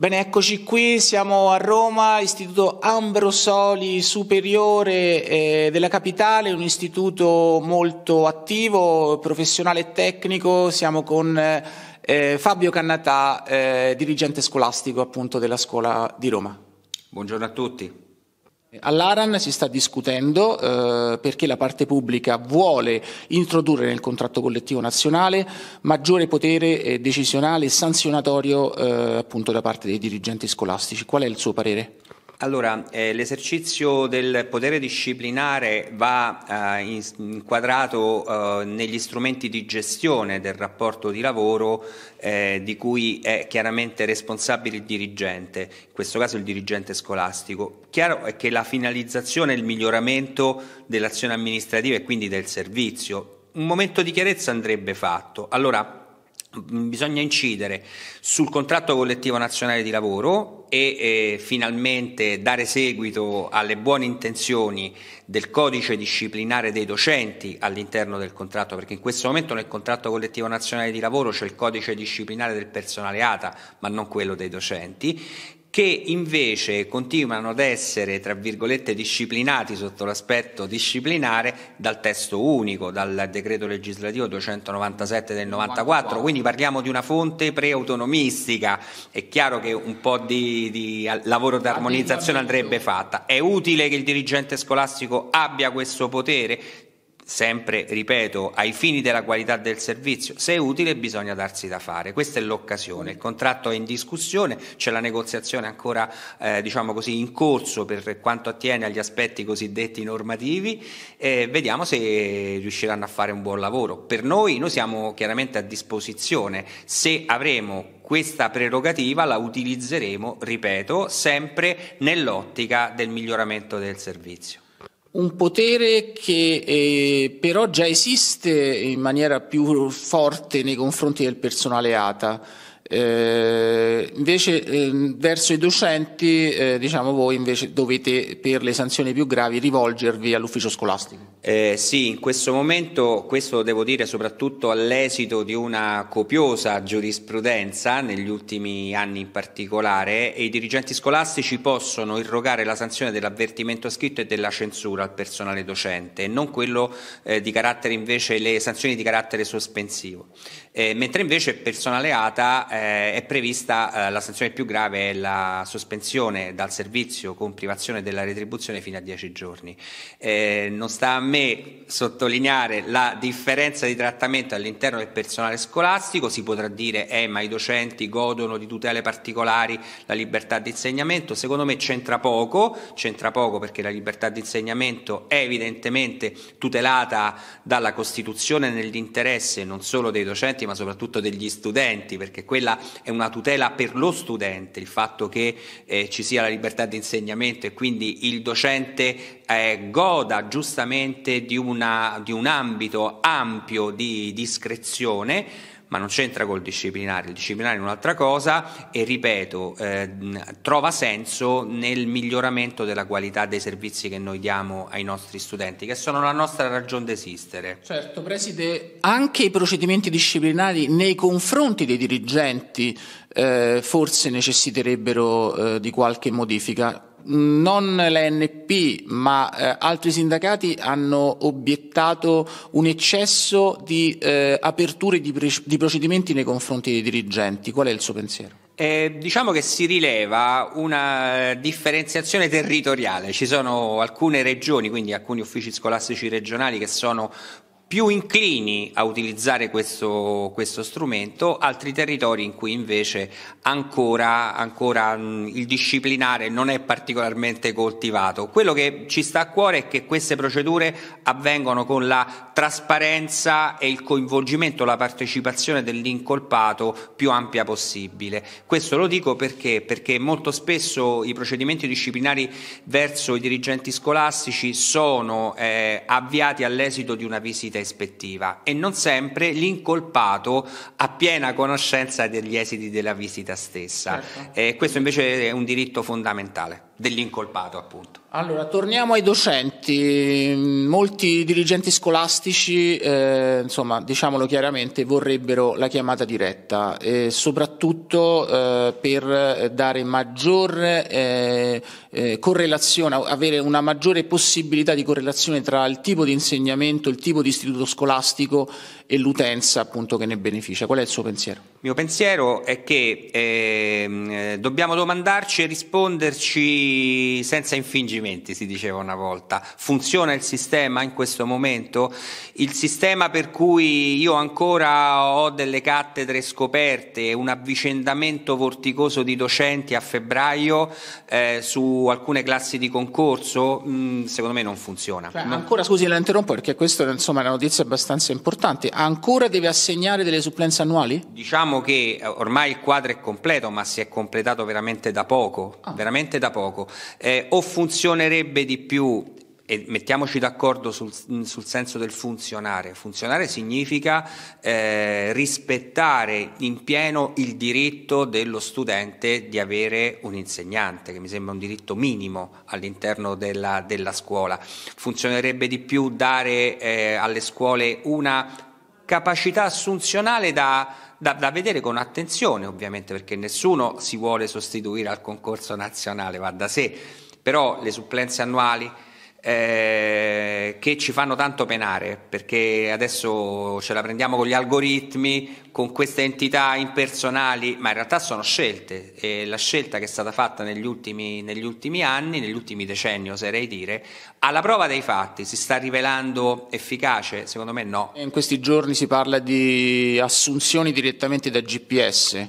Bene, eccoci qui, siamo a Roma, Istituto Ambrosoli Superiore eh, della Capitale, un istituto molto attivo, professionale e tecnico, siamo con eh, Fabio Cannatà, eh, dirigente scolastico appunto della scuola di Roma. Buongiorno a tutti. All'Aran si sta discutendo eh, perché la parte pubblica vuole introdurre nel contratto collettivo nazionale maggiore potere eh, decisionale e sanzionatorio eh, appunto da parte dei dirigenti scolastici. Qual è il suo parere? Allora, eh, l'esercizio del potere disciplinare va eh, inquadrato eh, negli strumenti di gestione del rapporto di lavoro eh, di cui è chiaramente responsabile il dirigente, in questo caso il dirigente scolastico. Chiaro è che la finalizzazione è il miglioramento dell'azione amministrativa e quindi del servizio, un momento di chiarezza andrebbe fatto. Allora, Bisogna incidere sul contratto collettivo nazionale di lavoro e eh, finalmente dare seguito alle buone intenzioni del codice disciplinare dei docenti all'interno del contratto, perché in questo momento nel contratto collettivo nazionale di lavoro c'è il codice disciplinare del personale ATA, ma non quello dei docenti, che invece continuano ad essere, tra virgolette, disciplinati sotto l'aspetto disciplinare dal testo unico, dal decreto legislativo 297 del 94, quindi parliamo di una fonte preautonomistica, è chiaro che un po' di, di lavoro d'armonizzazione andrebbe fatta. È utile che il dirigente scolastico abbia questo potere? sempre, ripeto, ai fini della qualità del servizio, se è utile bisogna darsi da fare, questa è l'occasione, il contratto è in discussione, c'è la negoziazione ancora eh, diciamo così, in corso per quanto attiene agli aspetti cosiddetti normativi, eh, vediamo se riusciranno a fare un buon lavoro. Per noi, noi siamo chiaramente a disposizione, se avremo questa prerogativa la utilizzeremo, ripeto, sempre nell'ottica del miglioramento del servizio un potere che eh, però già esiste in maniera più forte nei confronti del personale ATA. Eh, invece eh, verso i docenti, eh, diciamo voi invece dovete per le sanzioni più gravi rivolgervi all'ufficio scolastico. Eh, sì, in questo momento questo devo dire soprattutto all'esito di una copiosa giurisprudenza negli ultimi anni in particolare i dirigenti scolastici possono irrogare la sanzione dell'avvertimento scritto e della censura al personale docente, non quello eh, di carattere invece le sanzioni di carattere sospensivo. Eh, mentre invece il personale ATA eh, è prevista eh, la sanzione più grave, è la sospensione dal servizio con privazione della retribuzione fino a 10 giorni. Eh, non sta a me sottolineare la differenza di trattamento all'interno del personale scolastico, si potrà dire eh, ma i docenti godono di tutele particolari, la libertà di insegnamento, secondo me c'entra poco, c'entra poco perché la libertà di insegnamento è evidentemente tutelata dalla Costituzione nell'interesse non solo dei docenti ma soprattutto degli studenti perché quella tutela è una tutela per lo studente, il fatto che eh, ci sia la libertà di insegnamento e quindi il docente eh, goda giustamente di, una, di, un ambito ampio di discrezione ma non c'entra col disciplinare, il disciplinare è un'altra cosa e ripeto, eh, trova senso nel miglioramento della qualità dei servizi che noi diamo ai nostri studenti, che sono la nostra ragione d'esistere. Certo, Preside, anche i procedimenti disciplinari nei confronti dei dirigenti eh, forse necessiterebbero eh, di qualche modifica non l'ANP ma eh, altri sindacati hanno obiettato un eccesso di eh, aperture di, pre- di, procedimenti nei confronti dei dirigenti. Qual è il suo pensiero? Eh, diciamo che si rileva una eh, differenziazione territoriale, ci sono alcune regioni, quindi alcuni uffici scolastici regionali che sono più inclini a utilizzare questo, questo, strumento, altri territori in cui invece ancora, ancora il disciplinare non è particolarmente coltivato. Quello che ci sta a cuore è che queste procedure avvengano con la trasparenza e il coinvolgimento, la partecipazione dell'incolpato più ampia possibile. Questo lo dico perché, perché molto spesso i procedimenti disciplinari verso i dirigenti scolastici sono eh, avviati all'esito di una visita visita ispettiva e non sempre l'incolpato ha piena conoscenza degli esiti della visita stessa. Certo. Eh, questo invece è un diritto fondamentale dell'incolpato appunto. Allora, torniamo ai docenti. Molti dirigenti scolastici, eh, insomma, diciamolo chiaramente, vorrebbero la chiamata diretta, eh, soprattutto eh, per dare maggior eh, eh, correlazione, avere una maggiore possibilità di correlazione tra il tipo di insegnamento, il tipo di istituto scolastico e l'utenza appunto che ne beneficia. Qual è il suo pensiero? Il mio pensiero è che ehm, eh, dobbiamo domandarci e risponderci senza infingimenti, si diceva una volta. Funziona il sistema in questo momento? Il sistema per cui io ancora ho delle cattedre scoperte, un avvicendamento vorticoso di docenti a febbraio eh, su alcune classi di concorso, mh, mm, secondo me non funziona. Cioè, ancora scusi la interrompo perché questa è una notizia abbastanza importante ancora deve assegnare delle supplenze annuali? Diciamo che eh, ormai il quadro è completo, ma si è completato veramente da poco, ah. veramente da poco. Eh, o funzionerebbe di più e mettiamoci d'accordo sul, mm, sul, senso del funzionare. Funzionare significa eh, rispettare in pieno il diritto dello studente di avere un insegnante, che mi sembra un diritto minimo all'interno della, della scuola. Funzionerebbe di più dare eh, alle scuole una capacità assunzionale da, da, da, vedere con attenzione, ovviamente, perché nessuno si vuole sostituire al concorso nazionale, va da sé, però le supplenze annuali. Eh, che ci fanno tanto penare, perché adesso ce la prendiamo con gli algoritmi, con queste entità impersonali, ma in realtà sono scelte e la scelta che è stata fatta negli ultimi, negli ultimi anni, negli ultimi decenni oserei dire, alla prova dei fatti si sta rivelando efficace? Secondo me no. In questi giorni si parla di assunzioni direttamente da GPS.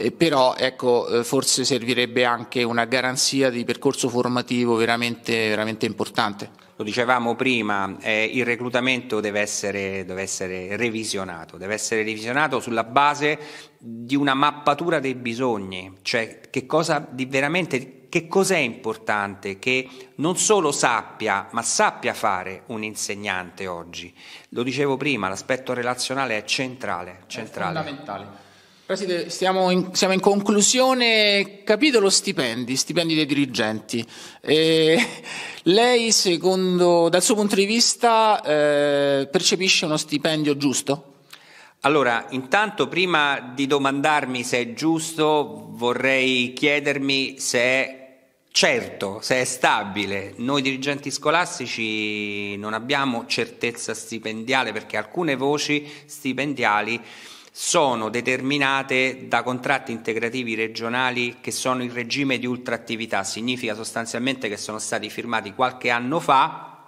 Eh, però ecco, eh, forse servirebbe anche una garanzia di percorso formativo veramente, veramente importante lo dicevamo prima, eh, il reclutamento deve essere, deve essere revisionato, deve essere revisionato sulla base di una mappatura dei bisogni, cioè che cosa di veramente che cos'è importante che non solo sappia, ma sappia fare un insegnante oggi. Lo dicevo prima, l'aspetto relazionale è centrale. centrale. È fondamentale. Presidente, siamo in, siamo in, conclusione capitolo stipendi, stipendi dei dirigenti. E lei, secondo, dal suo punto di vista, eh, percepisce uno stipendio giusto? Allora, intanto prima di domandarmi se è giusto, vorrei chiedermi se è certo, se è stabile. Noi dirigenti scolastici non abbiamo certezza stipendiale perché alcune voci stipendiali sono determinate da contratti integrativi regionali che sono in regime di ultraattività, significa sostanzialmente che sono stati firmati qualche anno fa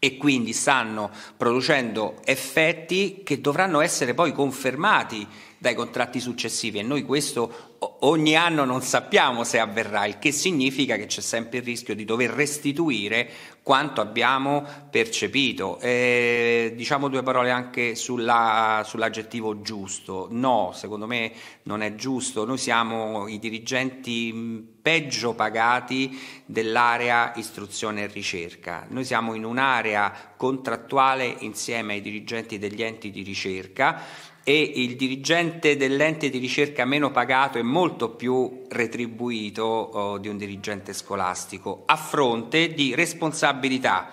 e quindi stanno producendo effetti che dovranno essere poi confermati dai contratti successivi e noi questo ogni anno non sappiamo se avverrà, il che significa che c'è sempre il rischio di dover restituire quanto abbiamo percepito. Eh, diciamo due parole anche sulla, sull'aggettivo giusto. No, secondo me non è giusto. Noi siamo i dirigenti mm, peggio pagati dell'area istruzione e ricerca. Noi siamo in un'area contrattuale insieme ai dirigenti degli enti di ricerca e il dirigente dell'ente di ricerca meno pagato è molto più retribuito oh, di un dirigente scolastico, a fronte di responsabilità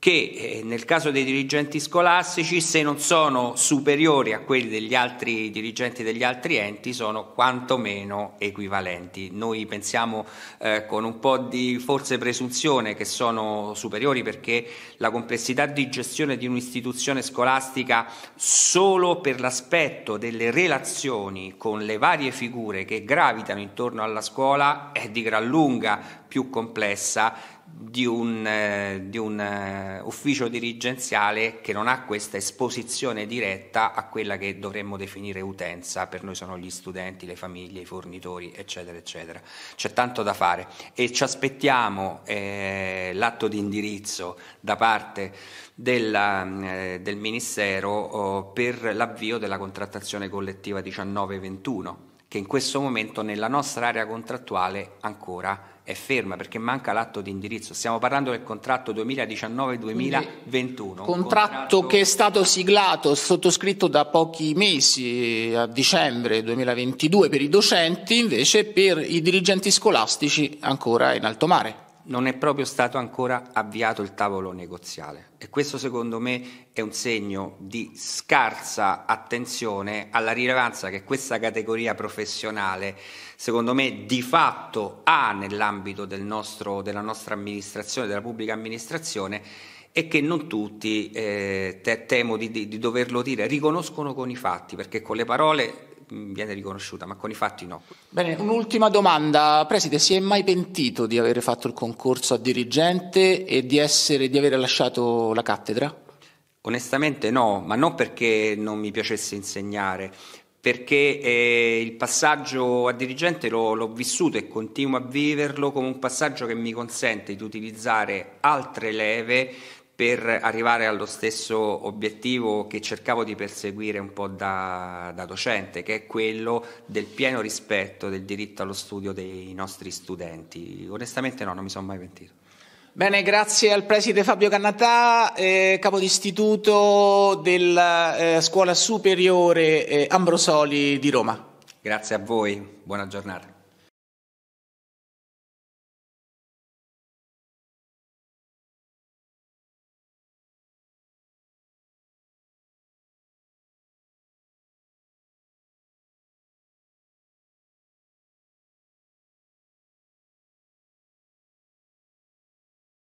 che eh, nel caso dei dirigenti scolastici, se non sono superiori a quelli degli altri dirigenti degli altri enti, sono quantomeno equivalenti. Noi pensiamo eh, con un po' di forse presunzione che sono superiori perché la complessità di gestione di un'istituzione scolastica solo per l'aspetto delle relazioni con le varie figure che gravitano intorno alla scuola è di gran lunga più complessa di un, eh, di un eh, ufficio dirigenziale che non ha questa esposizione diretta a quella che dovremmo definire utenza, per noi sono gli studenti, le famiglie, i fornitori, eccetera, eccetera. C'è tanto da fare e ci aspettiamo eh, l'atto di indirizzo da parte della, eh, del Ministero oh, per l'avvio della contrattazione collettiva 19-21, che in questo momento nella nostra area contrattuale ancora è ferma perché manca l'atto di indirizzo. Stiamo parlando del contratto 2019-2021. Contratto, contratto, che è stato siglato, sottoscritto da pochi mesi eh, a dicembre 2022 per i docenti, invece per i dirigenti scolastici ancora in alto mare non è proprio stato ancora avviato il tavolo negoziale e questo secondo me è un segno di scarsa attenzione alla rilevanza che questa categoria professionale secondo me di fatto ha nell'ambito del della nostra amministrazione, della pubblica amministrazione e che non tutti, eh, te, temo di, di, di doverlo dire, riconoscono con i fatti, perché con le parole Mm, viene riconosciuta, ma con i fatti no. Bene, un'ultima domanda. Preside, si è mai pentito di aver fatto il concorso a dirigente e di, essere, di aver lasciato la cattedra? Onestamente no, ma non perché non mi piacesse insegnare, perché eh, il passaggio a dirigente l'ho, l'ho, vissuto e continuo a viverlo come un passaggio che mi consente di utilizzare altre leve per arrivare allo stesso obiettivo che cercavo di perseguire un po' da, da docente, che è quello del pieno rispetto del diritto allo studio dei nostri studenti. Onestamente no, non mi sono mai pentito. Bene, grazie al preside Fabio Cannatà, eh, capo d'istituto della eh, Scuola Superiore eh, Ambrosoli di Roma. Grazie a voi, buona giornata.